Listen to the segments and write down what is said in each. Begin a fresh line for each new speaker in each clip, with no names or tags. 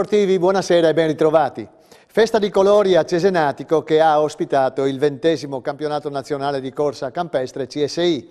sportivi, buonasera e ben ritrovati. Festa di colori a Cesenatico che ha ospitato il ventesimo campionato nazionale di corsa campestre CSI.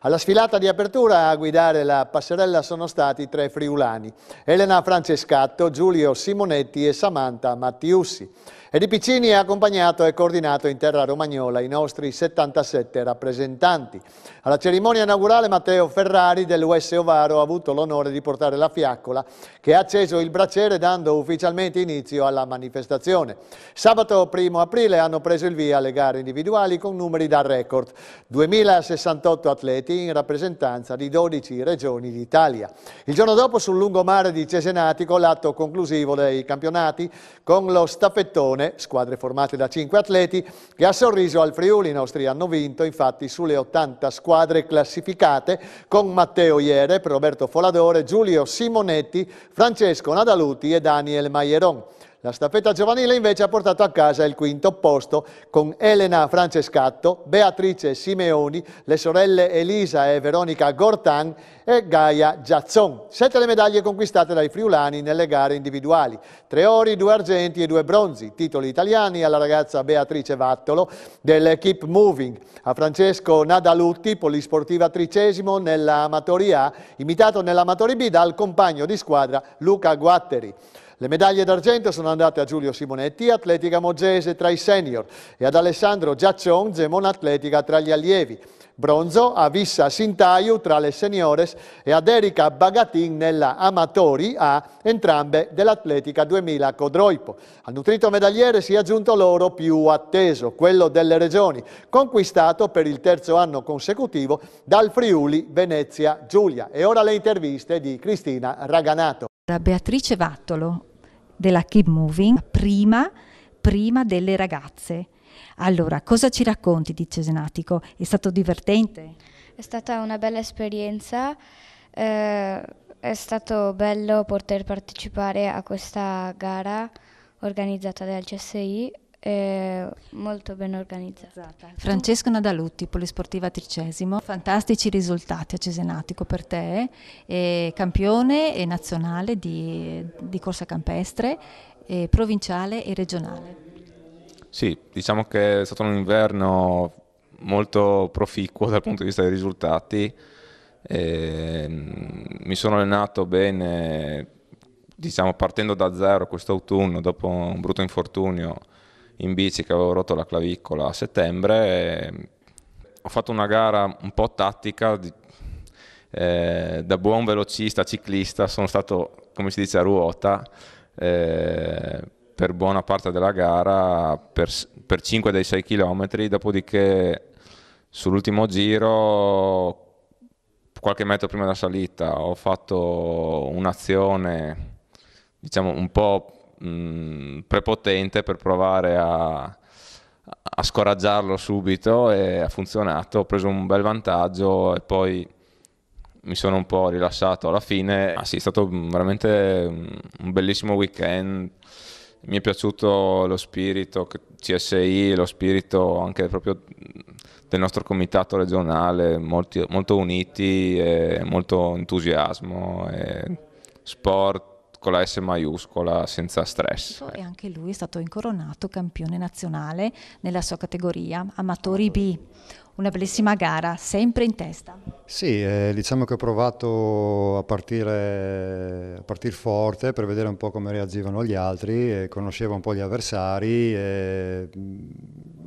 Alla sfilata di apertura a guidare la passerella sono stati tre friulani, Elena Francescatto, Giulio Simonetti e Samantha Mattiussi. Edi Piccini ha accompagnato e coordinato in terra romagnola i nostri 77 rappresentanti. Alla cerimonia inaugurale Matteo Ferrari dell'US Ovaro ha avuto l'onore di portare la fiaccola che ha acceso il braciere dando ufficialmente inizio alla manifestazione. Sabato 1 aprile hanno preso il via le gare individuali con numeri da record. 2068 atleti in rappresentanza di 12 regioni d'Italia. Il giorno dopo sul lungomare di Cesenatico l'atto conclusivo dei campionati con lo staffettone Crotone, squadre formate da 5 atleti, che ha sorriso al Friuli i nostri hanno vinto, infatti sulle 80 squadre classificate con Matteo Iere, Roberto Foladore, Giulio Simonetti, Francesco Nadaluti e Daniel Maieron. La staffetta giovanile invece ha portato a casa il quinto posto con Elena Francescatto, Beatrice Simeoni, le sorelle Elisa e Veronica Gortan e Gaia Giazzon. Sette le medaglie conquistate dai friulani nelle gare individuali. Tre ori, due argenti e due bronzi. Titoli italiani alla ragazza Beatrice Vattolo dell'Equipe Moving, a Francesco Nadalutti, polisportiva tricesimo nell'Amatoria, imitato nell'Amatori B dal compagno di squadra Luca Guatteri. Le medaglie d'argento sono andate a Giulio Simonetti, atletica moggese tra i senior, e ad Alessandro Giaccion, gemona atletica tra gli allievi. Bronzo a Vissa Sintaiu tra le seniores e ad Erika Bagatin nella Amatori A, entrambe dell'Atletica 2000 Codroipo. Al nutrito medagliere si è aggiunto l'oro più atteso, quello delle regioni, conquistato per il terzo anno consecutivo dal Friuli Venezia Giulia. E ora le interviste di Cristina Raganato.
Da Beatrice Vattolo della Keep Moving, prima, prima delle ragazze. Allora, cosa ci racconti di Cesenatico? È stato divertente? È stata una bella esperienza, eh, è stato bello poter partecipare a questa gara organizzata dal CSI eh, molto ben organizzata. Esatto. Francesco Nadalutti, polisportiva tricesimo, fantastici risultati a Cesenatico per te, eh, campione e nazionale di, di corsa campestre, eh, provinciale e regionale.
Sì, diciamo che è stato un inverno molto proficuo dal punto di vista dei risultati, mm, mi sono allenato bene, diciamo partendo da zero quest'autunno dopo un brutto infortunio in bici che avevo rotto la clavicola a settembre. Ho fatto una gara un po' tattica, di, eh, da buon velocista, ciclista, sono stato, come si dice, a ruota. Eh, per buona parte della gara, per, per 5 dei 6 km, dopodiché sull'ultimo giro qualche metro prima della salita ho fatto un'azione diciamo un po' mh, prepotente per provare a, a, scoraggiarlo subito e ha funzionato, ho preso un bel vantaggio e poi mi sono un po' rilassato alla fine. Ah, sì, è stato veramente un bellissimo weekend, mi è piaciuto lo spirito CSI, lo spirito anche proprio del nostro comitato regionale, molti, molto uniti, molto entusiasmo, sport, con la S maiuscola, senza stress.
Ecco, e anche lui è stato incoronato campione nazionale nella sua categoria, Amatori B. Una bellissima gara, sempre in testa.
Sì,
eh, diciamo che ho provato a partire, a partire, forte per vedere un po' come reagivano gli altri, eh, conoscevo un po' gli avversari. Eh,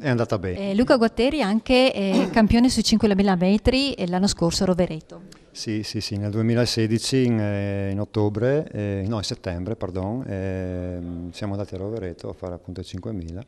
è andata bene.
Eh, Luca Guatteri anche eh, campione sui 5.000 metri l'anno scorso a Rovereto.
Sì, sì, sì, nel 2016 in, eh, in ottobre, eh, no in settembre, pardon, eh, siamo andati a Rovereto a fare appunto 5.000,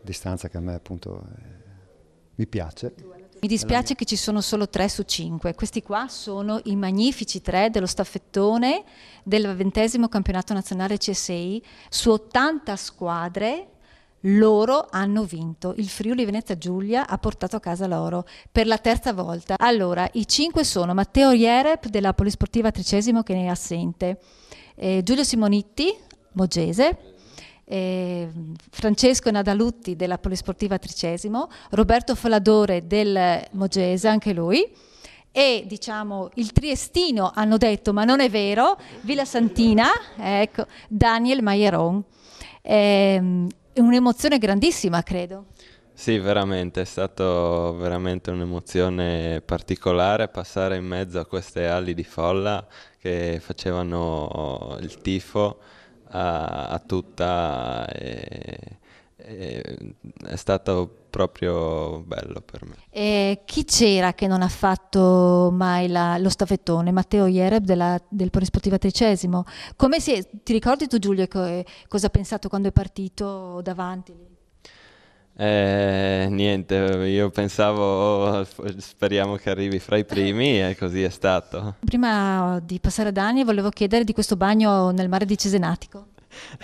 distanza che a me appunto eh, mi piace. Mi dispiace
che ci sono solo tre su cinque, questi qua sono i magnifici tre dello staffettone del ventesimo campionato nazionale CSI su 80 squadre loro hanno vinto. Il Friuli Venezia Giulia ha portato a casa l'oro per la terza volta. Allora, i cinque sono Matteo Ierep della Polisportiva Tricesimo che ne è assente, eh, Giulio Simonitti, Mogese, eh, Francesco Nadalutti della Polisportiva Tricesimo, Roberto Faladore del Mogese, anche lui, e diciamo il triestino hanno detto ma non è vero, Villa Santina, eh, ecco, Daniel Maieron. Eh, è un'emozione grandissima, credo.
Sì, veramente, è stata veramente un'emozione particolare passare in mezzo a queste ali di folla che facevano il tifo a, a tutta e, eh, è stato proprio bello per me.
E chi c'era che non ha fatto mai la, lo staffettone? Matteo Iereb della, del Polisportiva Tricesimo. Come si è, ti ricordi tu Giulio co cosa ha pensato quando è partito davanti?
Eh, niente, io pensavo, oh, speriamo che arrivi fra i primi e così è stato.
Prima di passare a Dani volevo chiedere di questo bagno nel mare di Cesenatico.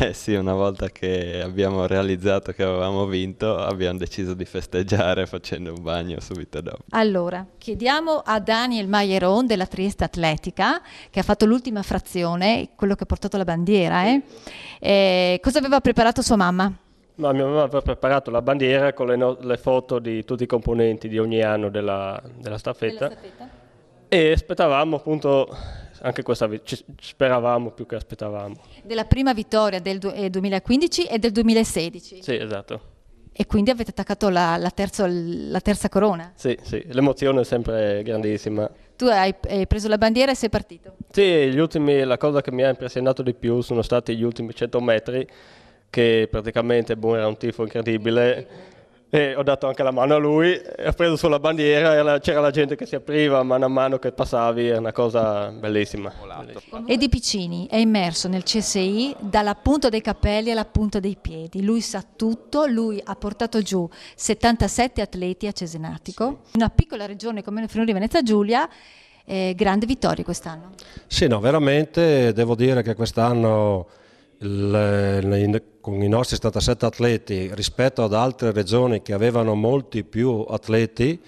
Eh sì, una volta che abbiamo realizzato che avevamo vinto, abbiamo deciso di festeggiare facendo un bagno subito dopo.
Allora, chiediamo a Daniel Maieron della Trieste Atletica, che ha fatto l'ultima frazione, quello che ha portato la bandiera, eh? Eh, cosa aveva preparato sua mamma?
Ma mia mamma aveva preparato la bandiera con le, no le, foto di tutti i componenti di ogni anno della, della staffetta. Della staffetta. E aspettavamo appunto anche questa ci speravamo più che aspettavamo.
Della prima vittoria del 2015 eh, e del 2016.
Sì, esatto.
E quindi avete attaccato la, la, terzo, la terza corona?
Sì, sì, l'emozione è sempre grandissima.
Tu hai, hai, preso la bandiera e sei partito?
Sì, ultimi, la cosa che mi ha impressionato di più sono stati gli ultimi 100 metri, che praticamente boh, era un tifo incredibile e ho dato anche la mano a lui, ho preso sulla bandiera e la, c'era la gente che si apriva mano a mano che passavi, è una cosa bellissima.
Edi E Piccini è immerso nel CSI dalla punta dei capelli alla punta dei piedi, lui sa tutto, lui ha portato giù 77 atleti a Cesenatico, sì. una piccola regione come il Friuli Venezia Giulia, eh, grande vittoria quest'anno.
Sì, no, veramente devo dire che quest'anno il, con i nostri 77 atleti rispetto ad altre regioni che avevano molti più atleti,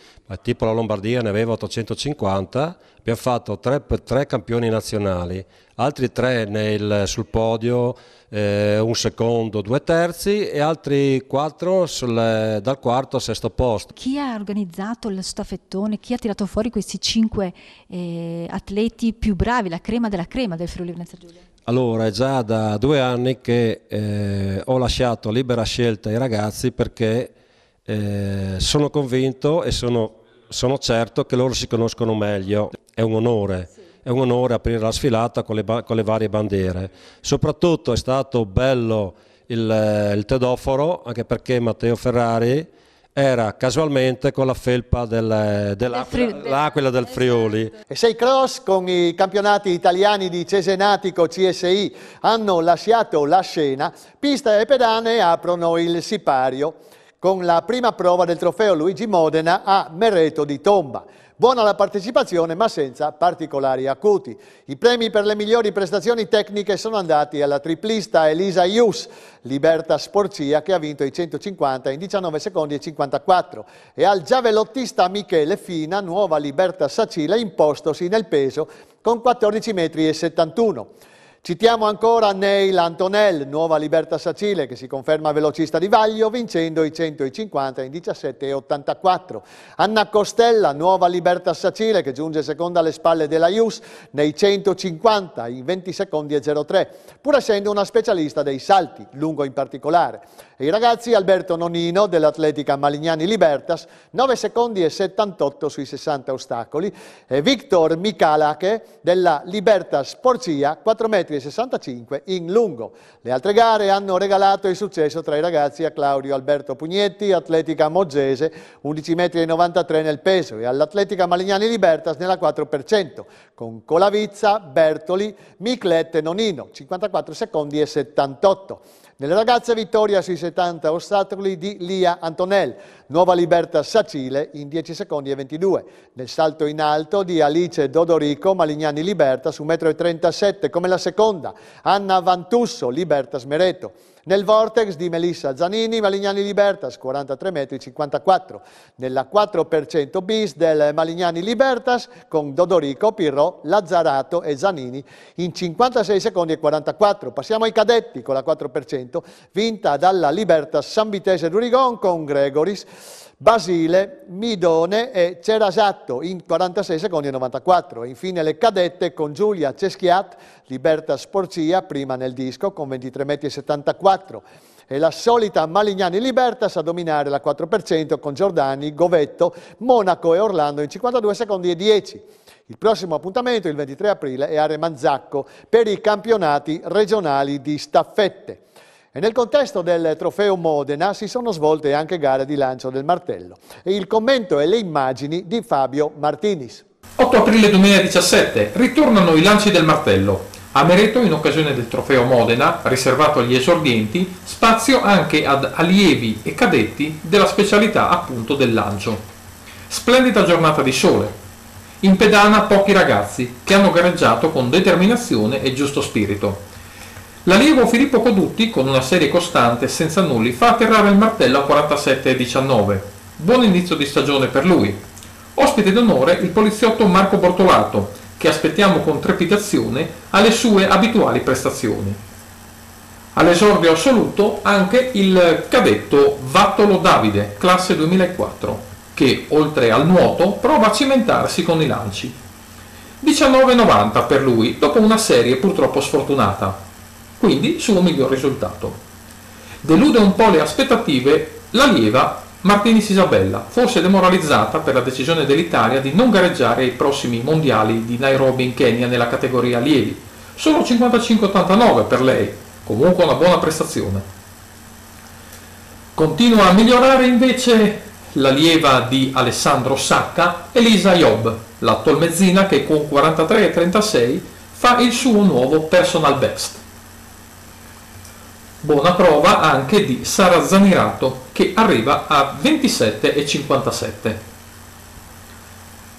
tipo la Lombardia ne aveva 850, abbiamo fatto tre, tre campioni nazionali, altri tre nel, sul podio, eh, un secondo, due terzi e altri quattro sul, dal quarto al sesto posto.
Chi ha organizzato il staffettone, chi ha tirato fuori questi cinque eh, atleti più bravi, la crema della crema del Friuli Venezia Giulia?
Allora, è già da due anni che eh, ho lasciato libera scelta ai ragazzi perché eh, sono convinto e sono, sono, certo che loro si conoscono meglio. È un onore, sì. è un onore aprire la sfilata con le, con le, varie bandiere. Soprattutto è stato bello il, eh, il tedoforo, anche perché Matteo Ferrari
era casualmente con la felpa del, dell'Aquila del esatto. Friuli. E sei cross con i campionati italiani di Cesenatico CSI hanno lasciato la scena, pista e pedane aprono il sipario con la prima prova del trofeo Luigi Modena a Merreto di Tomba. Buona la partecipazione ma senza particolari acuti. I premi per le migliori prestazioni tecniche sono andati alla triplista Elisa Ius, Liberta Sporcia che ha vinto i 150 in 19 secondi e 54 e al giavellottista Michele Fina, nuova Liberta Sacila, impostosi nel peso con 14,71 metri. Citiamo ancora Neil Antonel, nuova libertà Sacile, che si conferma velocista di vaglio, vincendo i 150 in 17,84. Anna Costella, nuova libertà Sacile, che giunge seconda alle spalle della Jus nei 150 in 20 secondi e 03, pur essendo una specialista dei salti, lungo in particolare. I ragazzi Alberto Nonino dell'Atletica Malignani Libertas, 9 secondi e 78 sui 60 ostacoli, e Victor Michalache della Libertas Porcia, 4,65 metri in lungo. Le altre gare hanno regalato il successo tra i ragazzi a Claudio Alberto Pugnetti, Atletica Moggese, 11,93 metri nel peso, e all'Atletica Malignani Libertas nella 4%, con Colavizza, Bertoli, Miclette e Nonino, 54 secondi e 78. Nella ragazza vittoria sui 70 ostacoli di Lia Antonell, nuova libertà Sacile in 10 secondi e 22. Nel salto in alto di Alice Dodorico, Malignani Liberta su 1,37 m come la seconda, Anna Vantusso, Liberta Smereto. Nel Vortex di Melissa Zanini, Malignani Libertas 43 metri 54. Nella 4% bis del Malignani Libertas con Dodorico, Pirro, Lazzarato e Zanini in 56 secondi e 44. Passiamo ai cadetti con la 4% vinta dalla Libertas San Vitese d'Urigon con Gregoris Basile, Midone e Cerasatto in 46 secondi e 94. E infine le cadette con Giulia Ceschiat, Liberta Sporcia, prima nel disco con 23,74 metri e la solita Malignani Libertas a dominare la 4% con Giordani, Govetto, Monaco e Orlando in 52 secondi e 10. Il prossimo appuntamento il 23 aprile è a Remanzacco per i campionati regionali di staffette. E nel contesto del trofeo Modena si sono svolte anche gare di lancio del martello. il commento e le immagini di Fabio Martinis. 8 aprile
2017 ritornano i lanci del martello. A Mereto, in occasione del trofeo Modena, riservato agli esordienti, spazio anche ad allievi e cadetti della specialità appunto del lancio. Splendida giornata di sole. In pedana pochi ragazzi che hanno gareggiato con determinazione e giusto spirito. L'allievo Filippo Codutti, con una serie costante senza nulli, fa atterrare il martello a 47,19. Buon inizio di stagione per lui. Ospite d'onore il poliziotto Marco Bortolato, che aspettiamo con trepidazione alle sue abituali prestazioni. All'esordio assoluto anche il cadetto Vattolo Davide, classe 2004, che oltre al nuoto prova a cimentarsi con i lanci. 19,90 per lui, dopo una serie purtroppo sfortunata quindi sul miglior risultato. Delude un po' le aspettative la lieva Martinis Isabella, forse demoralizzata per la decisione dell'Italia di non gareggiare ai prossimi mondiali di Nairobi in Kenya nella categoria allievi. Solo 55-89 per lei, comunque una buona prestazione. Continua a migliorare invece la lieva di Alessandro Sacca, Elisa Job, l'attual mezzina che con 43 36 fa il suo nuovo personal best. Buona prova anche di Sara Zanirato che arriva a 27,57.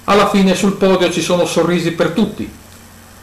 Alla fine sul podio ci sono sorrisi per tutti.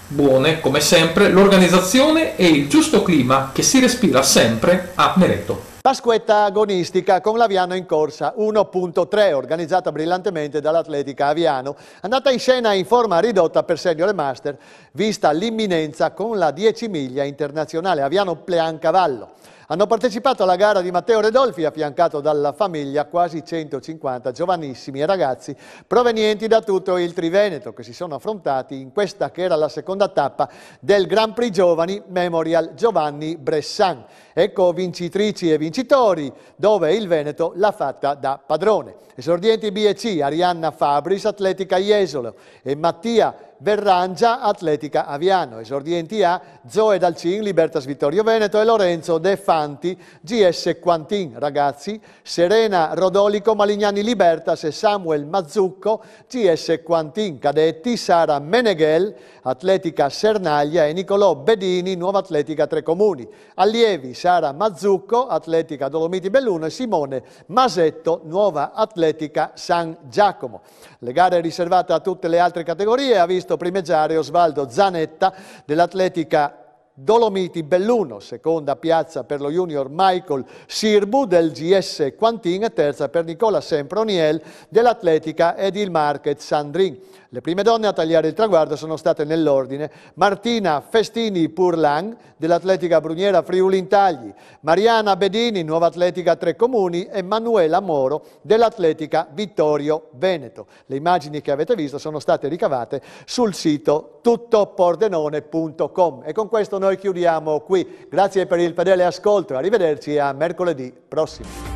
Buone, come sempre, l'organizzazione e il giusto clima che si respira sempre a Mereto.
Pasquetta agonistica con l'Aviano in corsa 1.3, organizzata brillantemente dall'Atletica Aviano, andata in scena in forma ridotta per senior e master, vista l'imminenza con la 10 miglia internazionale Aviano Pleancavallo. Hanno partecipato alla gara di Matteo Redolfi, affiancato dalla famiglia, quasi 150 giovanissimi ragazzi provenienti da tutto il Triveneto, che si sono affrontati in questa che era la seconda tappa del Grand Prix Giovani Memorial Giovanni Bressan. Ecco vincitrici e vincitori, dove il Veneto l'ha fatta da padrone. Esordienti B e C, Arianna Fabris, Atletica Jesolo e Mattia Verrangia, Atletica Aviano, esordienti A, Zoe Dalcin, Libertas Vittorio Veneto e Lorenzo De Fanti, GS Quantin, ragazzi, Serena Rodolico, Malignani Libertas e Samuel Mazzucco, GS Quantin, cadetti, Sara Meneghel, Atletica Sernaglia e Nicolò Bedini, Nuova Atletica Tre Comuni, allievi Sara Mazzucco, Atletica Dolomiti Belluno e Simone Masetto, Nuova Atletica San Giacomo. Le gare riservate a tutte le altre categorie ha visto primeggiare Osvaldo Zanetta dell'Atletica Dolomiti Belluno, seconda piazza per lo junior Michael Sirbu del GS Quantin e terza per Nicola Semproniel dell'Atletica ed il Market Sandrin. Le prime donne a tagliare il traguardo sono state nell'ordine Martina Festini Purlan dell'Atletica Bruniera Friuli Intagli, Mariana Bedini, Nuova Atletica Tre Comuni e Manuela Moro dell'Atletica Vittorio Veneto. Le immagini che avete visto sono state ricavate sul sito tuttopordenone.com e con questo noi chiudiamo qui. Grazie per il fedele ascolto, arrivederci a mercoledì prossimo.